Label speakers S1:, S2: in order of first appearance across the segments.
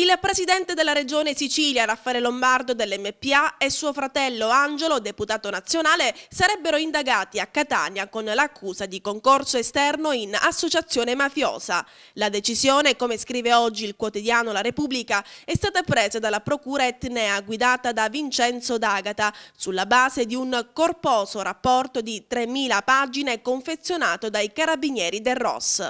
S1: Il presidente della regione Sicilia, Raffaele Lombardo dell'MPA e suo fratello Angelo, deputato nazionale, sarebbero indagati a Catania con l'accusa di concorso esterno in associazione mafiosa. La decisione, come scrive oggi il quotidiano La Repubblica, è stata presa dalla procura etnea guidata da Vincenzo D'Agata sulla base di un corposo rapporto di 3.000 pagine confezionato dai carabinieri del ROS.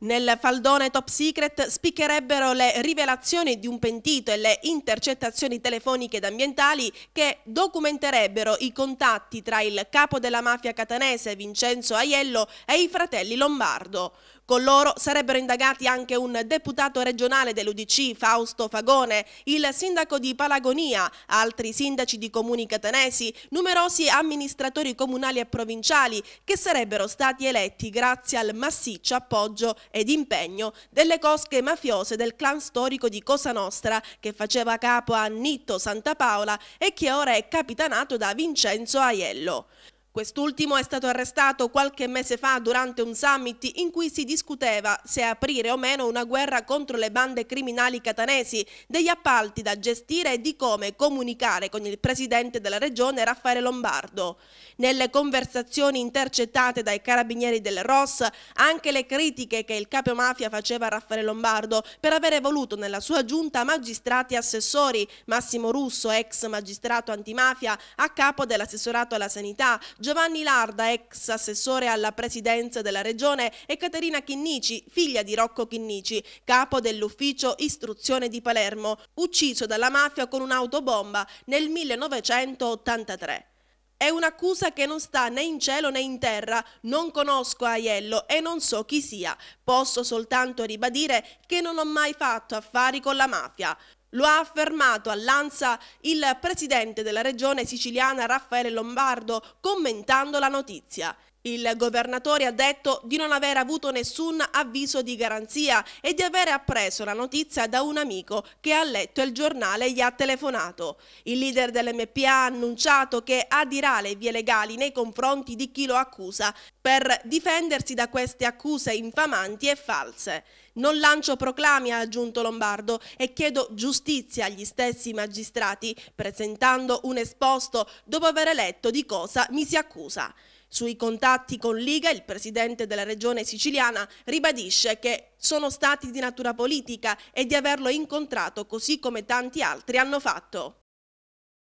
S1: Nel faldone Top Secret spiccherebbero le rivelazioni di un pentito e le intercettazioni telefoniche ed ambientali che documenterebbero i contatti tra il capo della mafia catanese Vincenzo Aiello e i fratelli Lombardo. Con loro sarebbero indagati anche un deputato regionale dell'Udc, Fausto Fagone, il sindaco di Palagonia, altri sindaci di comuni catanesi, numerosi amministratori comunali e provinciali che sarebbero stati eletti grazie al massiccio appoggio ed impegno delle cosche mafiose del clan storico di Cosa Nostra che faceva capo a Nitto Santa Paola e che ora è capitanato da Vincenzo Aiello. Quest'ultimo è stato arrestato qualche mese fa durante un summit in cui si discuteva se aprire o meno una guerra contro le bande criminali catanesi, degli appalti da gestire e di come comunicare con il presidente della regione Raffaele Lombardo. Nelle conversazioni intercettate dai carabinieri del ROS, anche le critiche che il capo mafia faceva a Raffaele Lombardo per avere voluto nella sua giunta magistrati e assessori, Massimo Russo, ex magistrato antimafia, a capo dell'assessorato alla sanità, Giovanni Larda, ex assessore alla presidenza della regione, e Caterina Chinnici, figlia di Rocco Chinnici, capo dell'ufficio istruzione di Palermo, ucciso dalla mafia con un'autobomba nel 1983. È un'accusa che non sta né in cielo né in terra, non conosco Aiello e non so chi sia, posso soltanto ribadire che non ho mai fatto affari con la mafia. Lo ha affermato all'ANSA il presidente della regione siciliana Raffaele Lombardo commentando la notizia. Il governatore ha detto di non aver avuto nessun avviso di garanzia e di aver appreso la notizia da un amico che ha letto il giornale e gli ha telefonato. Il leader dell'MPA ha annunciato che adirà le vie legali nei confronti di chi lo accusa per difendersi da queste accuse infamanti e false. Non lancio proclami, ha aggiunto Lombardo, e chiedo giustizia agli stessi magistrati, presentando un esposto dopo aver letto di cosa mi si accusa. Sui contatti con Liga, il presidente della regione siciliana ribadisce che sono stati di natura politica e di averlo incontrato così come tanti altri hanno fatto.